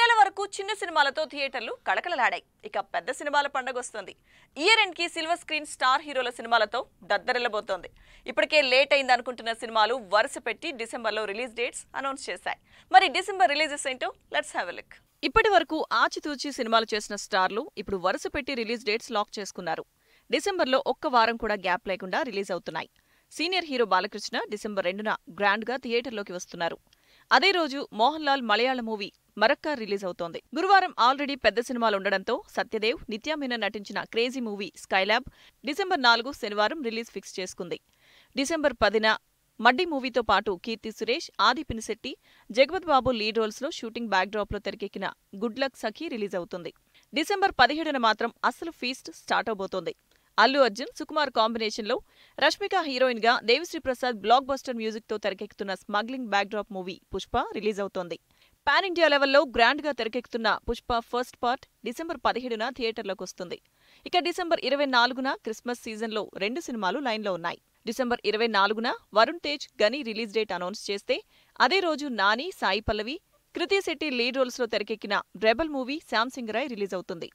నెల వరకు చిన్న సినిమాలతో థియేటర్లు కళకళలాడాయి ఇక పెద్ద సినిమాల పండగ వస్తుంది ఇయర్ ఎండ్ కి సిల్వర్ స్క్రీన్ స్టార్ హీరోల సినిమాలతో దద్దరిల్లబోతోంది ఇప్పటికే లేట్ అయింది అనుకుంటున్న సినిమాలు వరుస పెట్టి డిసెంబర్లో రిలీజ్ డేట్స్ అనౌన్స్ చేశాయి మరి డిసెంబర్ రిలీజెస్ ఏంటో లెట్స్ హావ్ లుక్ ఇప్పటి వరకు ఆచితూచి సినిమాలు చేసిన స్టార్లు ఇప్పుడు వరుస పెట్టి రిలీజ్ డేట్స్ లాక్ చేసుకున్నారు డిసెంబర్లో ఒక్క వారం కూడా గ్యాప్ లేకుండా రిలీజ్ అవుతున్నాయి సీనియర్ హీరో బాలకృష్ణ డిసెంబర్ రెండున గ్రాండ్గా థియేటర్లోకి వస్తున్నారు అదే రోజు మోహన్ లాల్ మలయాళ మూవీ మరక్క రిలీజ్ అవుతోంది గురువారం ఆల్రెడీ పెద్ద సినిమాలు ఉండడంతో సత్యదేవ్ నిత్యా నటించిన క్రేజీ మూవీ స్కైలాబ్ డిసెంబర్ నాలుగు శనివారం రిలీజ్ ఫిక్స్ చేసుకుంది డిసెంబర్ పదిన మడ్డి మూవీతో పాటు కీర్తి సురేష్ ఆది పినిశెట్టి జగపత్ బాబు లీడ్ రోల్స్లో షూటింగ్ బ్యాక్డ్రాప్లో తెరకెక్కిన గుడ్ లక్ సఖీ రిలీజ్ అవుతుంది డిసెంబర్ పదిహేడున మాత్రం అసలు ఫీస్ట్ స్టార్ట్ అవబోతోంది అల్లు అర్జున్ సుకుమార్ కాంబినేషన్లో రష్మిక హీరోయిన్ గా దేవిశ్రీ ప్రసాద్ బ్లాక్ బస్టర్ మ్యూజిక్తో తెరకెక్కుతున్న smuggling back drop movie Pushpa release అవుతోంది పాన్ ఇండియా లెవెల్లో గా తెరకెక్కుతున్న పుష్ప ఫస్ట్ పార్ట్ డిసెంబర్ పదిహేడున థియేటర్లకు వస్తుంది ఇక డిసెంబర్ ఇరవై నాలుగున క్రిస్మస్ సీజన్లో రెండు సినిమాలు లైన్లో ఉన్నాయి డిసెంబర్ ఇరవై నాలుగున వరుణ్ తేజ్ గని రిలీజ్ డేట్ అనౌన్స్ చేస్తే అదే రోజు నాని సాయి పల్లవి కృతి శెట్టి లీడ్ రోల్స్లో తెరకెక్కిన rebel movie Shyam Roy release అవుతుంది